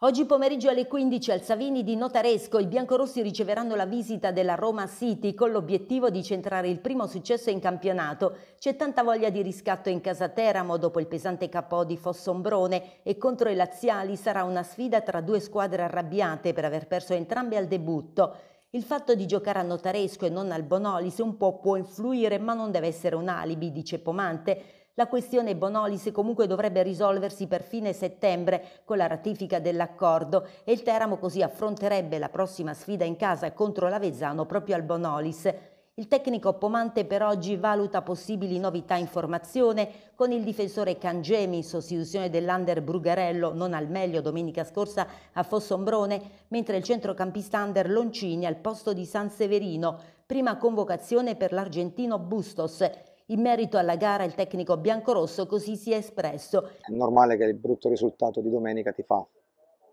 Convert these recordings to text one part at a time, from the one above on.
Oggi pomeriggio alle 15 al Savini di Notaresco i biancorossi riceveranno la visita della Roma City con l'obiettivo di centrare il primo successo in campionato. C'è tanta voglia di riscatto in casa Teramo dopo il pesante capo di Fossombrone e contro i laziali sarà una sfida tra due squadre arrabbiate per aver perso entrambe al debutto. Il fatto di giocare a Notaresco e non al Bonolis un po' può influire ma non deve essere un alibi, dice Pomante. La questione Bonolis comunque dovrebbe risolversi per fine settembre con la ratifica dell'accordo e il Teramo così affronterebbe la prossima sfida in casa contro l'Avezzano proprio al Bonolis. Il tecnico Pomante per oggi valuta possibili novità in formazione con il difensore Cangemi in sostituzione dell'Under Brugarello non al meglio domenica scorsa a Fossombrone, mentre il centrocampista Under Loncini al posto di San Severino, prima convocazione per l'argentino Bustos. In merito alla gara il tecnico biancorosso così si è espresso. È normale che il brutto risultato di domenica ti fa,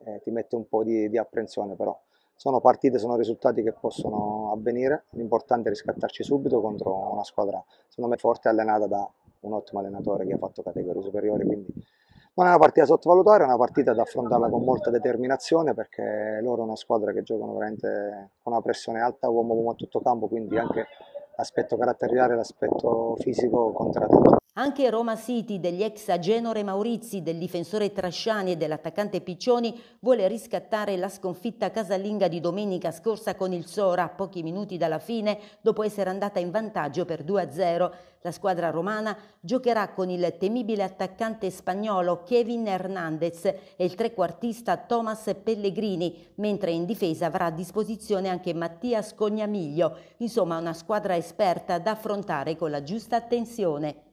eh, ti mette un po' di, di apprensione però. Sono partite, sono risultati che possono avvenire, l'importante è riscattarci subito contro una squadra, secondo me forte allenata da un ottimo allenatore che ha fatto categorie superiori, quindi non è una partita sottovalutare, è una partita da affrontarla con molta determinazione perché loro è una squadra che giocano veramente con una pressione alta, uomo uomo a tutto campo, quindi anche l'aspetto caratteriale e l'aspetto fisico contraddittorio. Anche Roma City degli ex Agenore Maurizi, del difensore Trasciani e dell'attaccante Piccioni vuole riscattare la sconfitta casalinga di domenica scorsa con il Sora a pochi minuti dalla fine dopo essere andata in vantaggio per 2-0. La squadra romana giocherà con il temibile attaccante spagnolo Kevin Hernandez e il trequartista Thomas Pellegrini, mentre in difesa avrà a disposizione anche Mattia Scognamiglio. Insomma una squadra esperta da affrontare con la giusta attenzione.